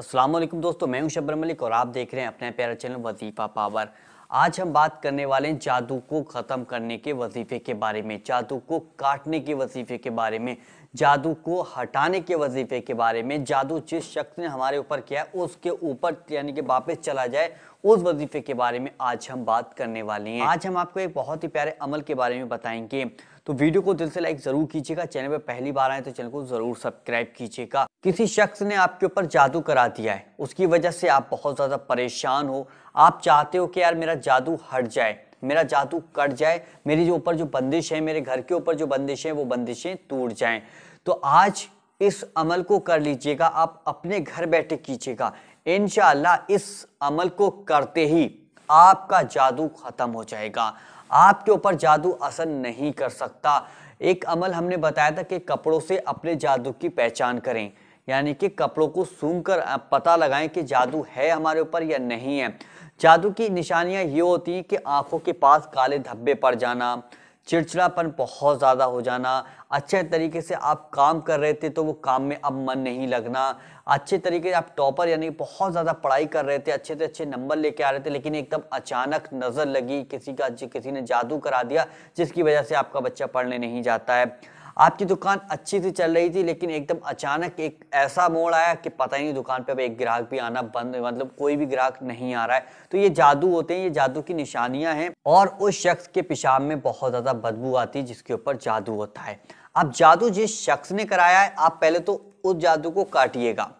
अस्सलाम वालेकुम दोस्तों मैं हूं शबर मलिक और आप देख रहे हैं अपने प्यारा चैनल वजीफा पावर आज हम बात करने वाले हैं जादू को ख़त्म करने के वजीफे के बारे में जादू को काटने के वजीफे के बारे में जादू को हटाने के वजीफे के बारे में जादू जिस शख्स ने हमारे ऊपर किया है उसके ऊपर यानी कि वापस चला जाए उस वजीफे के बारे में आज हम बात करने वाले हैं आज हम आपको एक बहुत ही प्यारे अमल के बारे में बताएंगे तो वीडियो को दिल से लाइक जरूर कीजिएगा चैनल पर पहली बार आए तो चैनल को जरूर सब्सक्राइब कीजिएगा किसी शख्स ने आपके ऊपर जादू करा दिया है उसकी वजह से आप बहुत ज़्यादा परेशान हो आप चाहते हो कि यार मेरा जादू हट जाए मेरा जादू कट जाए मेरी जो ऊपर जो बंदिश है मेरे घर के ऊपर जो बंदिश है वो बंदिशें टूट जाए तो आज इस अमल को कर लीजिएगा आप अपने घर बैठे कीजिएगा इन इस अमल को करते ही आपका जादू ख़त्म हो जाएगा आपके ऊपर जादू असर नहीं कर सकता एक अमल हमने बताया था कि कपड़ों से अपने जादू की पहचान करें यानी कि कपड़ों को सूंघ कर पता लगाएं कि जादू है हमारे ऊपर या नहीं है जादू की निशानियां ये होती हैं कि आंखों के पास काले धब्बे पड़ जाना चिड़चिड़ापन बहुत ज़्यादा हो जाना अच्छे तरीके से आप काम कर रहे थे तो वो काम में अब मन नहीं लगना अच्छे तरीके से आप टॉपर यानी बहुत ज़्यादा पढ़ाई कर रहे थे अच्छे से अच्छे नंबर लेके आ रहे थे लेकिन एकदम अचानक नज़र लगी किसी का किसी ने जादू करा दिया जिसकी वजह से आपका बच्चा पढ़ने नहीं जाता है आपकी दुकान अच्छी से चल रही थी लेकिन एकदम अचानक एक ऐसा मोड़ आया कि पता ही नहीं दुकान पे अब एक ग्राहक भी आना बंद मतलब कोई भी ग्राहक नहीं आ रहा है तो ये जादू होते हैं ये जादू की निशानियां हैं और उस शख्स के पेशाब में बहुत ज़्यादा बदबू आती है जिसके ऊपर जादू होता है अब जादू जिस शख्स ने कराया है आप पहले तो उस जादू को काटिएगा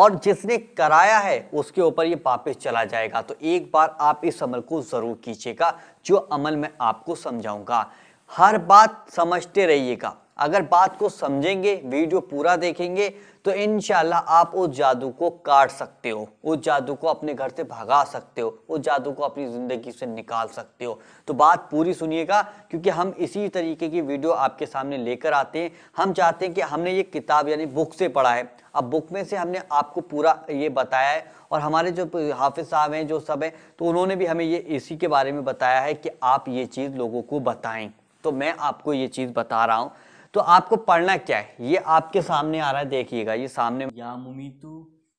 और जिसने कराया है उसके ऊपर ये वापस चला जाएगा तो एक बार आप इस अमल को ज़रूर कीजिएगा जो अमल मैं आपको समझाऊंगा हर बात समझते रहिएगा अगर बात को समझेंगे वीडियो पूरा देखेंगे तो इन आप उस जादू को काट सकते हो उस जादू को अपने घर से भगा सकते हो उस जादू को अपनी ज़िंदगी से निकाल सकते हो तो बात पूरी सुनिएगा क्योंकि हम इसी तरीके की वीडियो आपके सामने लेकर आते हैं हम चाहते हैं कि हमने ये किताब यानी बुक से पढ़ा है अब बुक में से हमने आपको पूरा ये बताया है और हमारे जो हाफिज साहब हैं जो सब हैं तो उन्होंने भी हमें ये इसी के बारे में बताया है कि आप ये चीज़ लोगों को बताएँ तो मैं आपको ये चीज़ बता रहा हूँ तो आपको पढ़ना क्या है ये आपके सामने आ रहा है देखिएगा ये सामने या मुमीतु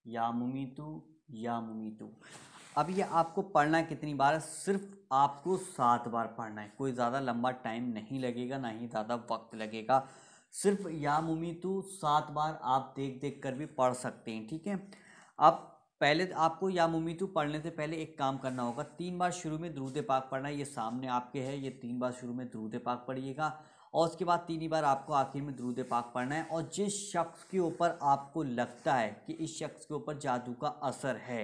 या मुमीतु या मुमीतु अब ये आपको पढ़ना कितनी बार है सिर्फ आपको सात बार पढ़ना है कोई ज़्यादा लंबा टाइम नहीं लगेगा ना ही ज़्यादा वक्त लगेगा सिर्फ या मुमीतु सात बार आप देख देख कर भी पढ़ सकते हैं ठीक है अब पहले तो आपको या तो पढ़ने से पहले एक काम करना होगा तीन बार शुरू में द्रूद पाक पढ़ना ये सामने आपके है ये तीन बार शुरू में द्रूद पाक पढ़िएगा और उसके बाद तीन ही बार आपको आखिर में द्रूद पाक पढ़ना है और जिस शख्स के ऊपर आपको लगता है कि इस शख्स के ऊपर जादू का असर है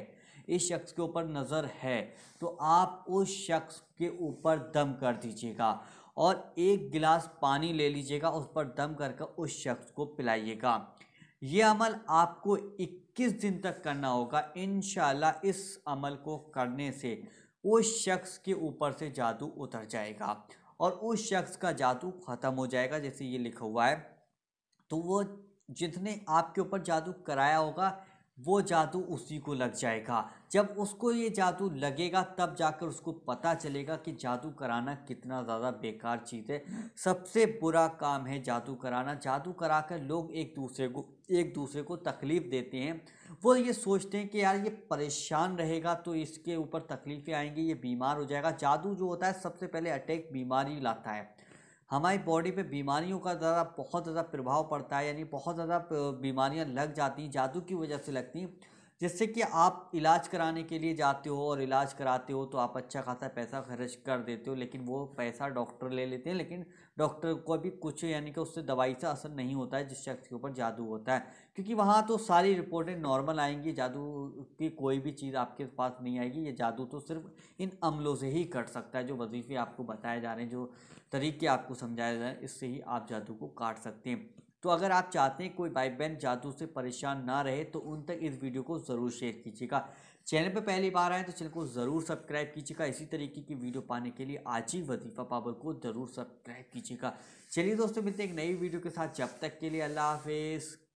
इस शख्स के ऊपर नज़र है तो आप उस शख्स के ऊपर दम कर दीजिएगा और एक गिलास पानी ले लीजिएगा उस पर दम करके उस शख्स को पिलाइएगा ये अमल आपको 21 दिन तक करना होगा इन इस अमल को करने से उस शख्स के ऊपर से जादू उतर जाएगा और उस शख्स का जादू ख़त्म हो जाएगा जैसे ये लिखा हुआ है तो वो जितने आपके ऊपर जादू कराया होगा वो जादू उसी को लग जाएगा जब उसको ये जादू लगेगा तब जाकर उसको पता चलेगा कि जादू कराना कितना ज़्यादा बेकार चीज़ है सबसे बुरा काम है जादू कराना जादू करा कर लोग एक दूसरे को एक दूसरे को तकलीफ़ देते हैं वो ये सोचते हैं कि यार ये परेशान रहेगा तो इसके ऊपर तकलीफ़ें आएंगी ये बीमार हो जाएगा जादू जो होता है सबसे पहले अटैक बीमारी लाता है हमारी बॉडी पे बीमारियों का ज़्यादा बहुत ज़्यादा प्रभाव पड़ता है यानी बहुत ज़्यादा बीमारियां लग जाती हैं जादू की वजह से लगती हैं जिससे कि आप इलाज कराने के लिए जाते हो और इलाज कराते हो तो आप अच्छा खासा पैसा खर्च कर देते हो लेकिन वो पैसा डॉक्टर ले लेते हैं लेकिन डॉक्टर को भी कुछ यानी कि उससे दवाई से असर नहीं होता है जिस शख्स के ऊपर जादू होता है क्योंकि वहाँ तो सारी रिपोर्टें नॉर्मल आएंगी जादू की कोई भी चीज़ आपके पास नहीं आएगी ये जादू तो सिर्फ इन अमलों से ही कट सकता है जो वजीफ़े आपको बताए जा रहे हैं जो तरीके आपको समझाए जा रहे हैं इससे ही आप जादू को काट सकते हैं तो अगर आप चाहते हैं कोई भाई बहन जादू से परेशान ना रहे तो उन तक इस वीडियो को ज़रूर शेयर कीजिएगा चैनल पर पहली बार आए तो चैनल को ज़रूर सब्सक्राइब कीजिएगा इसी तरीके की वीडियो पाने के लिए आज ही वजीफा पावर को ज़रूर सब्सक्राइब कीजिएगा चलिए दोस्तों मिलते हैं एक नई वीडियो के साथ जब तक के लिए अल्लाह हाफिज़